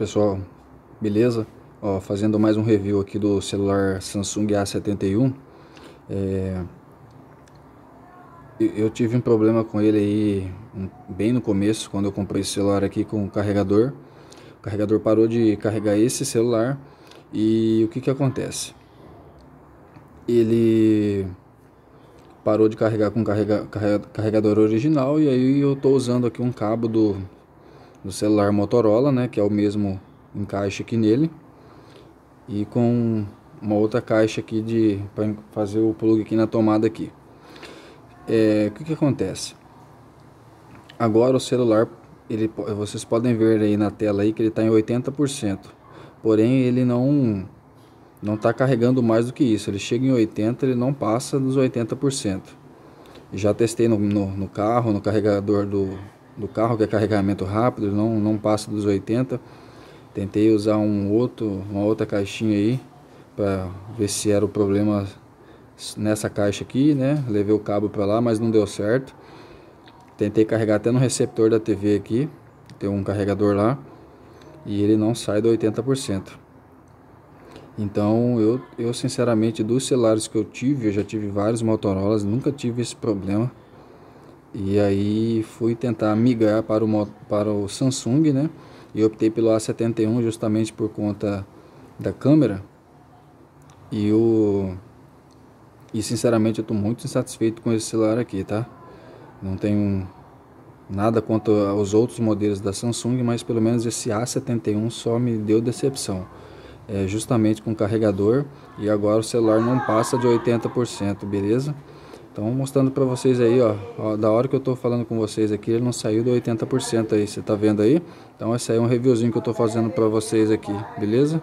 pessoal, beleza? Ó, fazendo mais um review aqui do celular Samsung A71. É... Eu tive um problema com ele aí bem no começo, quando eu comprei esse celular aqui com o carregador. O carregador parou de carregar esse celular e o que que acontece? Ele parou de carregar com o carregador original e aí eu estou usando aqui um cabo do do celular Motorola, né, que é o mesmo encaixe aqui nele. E com uma outra caixa aqui de para fazer o plug aqui na tomada aqui. É, o que, que acontece? Agora o celular, ele, vocês podem ver aí na tela aí que ele está em 80%. Porém ele não não está carregando mais do que isso. Ele chega em 80, ele não passa dos 80%. Já testei no, no, no carro, no carregador do do carro, que é carregamento rápido, não, não passa dos 80. Tentei usar um outro, uma outra caixinha aí, para ver se era o problema nessa caixa aqui, né? Levei o cabo para lá, mas não deu certo. Tentei carregar até no receptor da TV aqui, tem um carregador lá, e ele não sai do 80%. Então, eu, eu sinceramente, dos celulares que eu tive, eu já tive vários Motorola, nunca tive esse problema. E aí fui tentar migrar para o, para o Samsung, né? E optei pelo A71 justamente por conta da câmera. E o e sinceramente eu estou muito insatisfeito com esse celular aqui, tá? Não tenho nada quanto aos outros modelos da Samsung, mas pelo menos esse A71 só me deu decepção. É justamente com carregador e agora o celular não passa de 80%, beleza? Então mostrando para vocês aí, ó, ó, da hora que eu estou falando com vocês aqui, ele não saiu do 80% aí, você tá vendo aí? Então esse aí é um reviewzinho que eu estou fazendo para vocês aqui, beleza?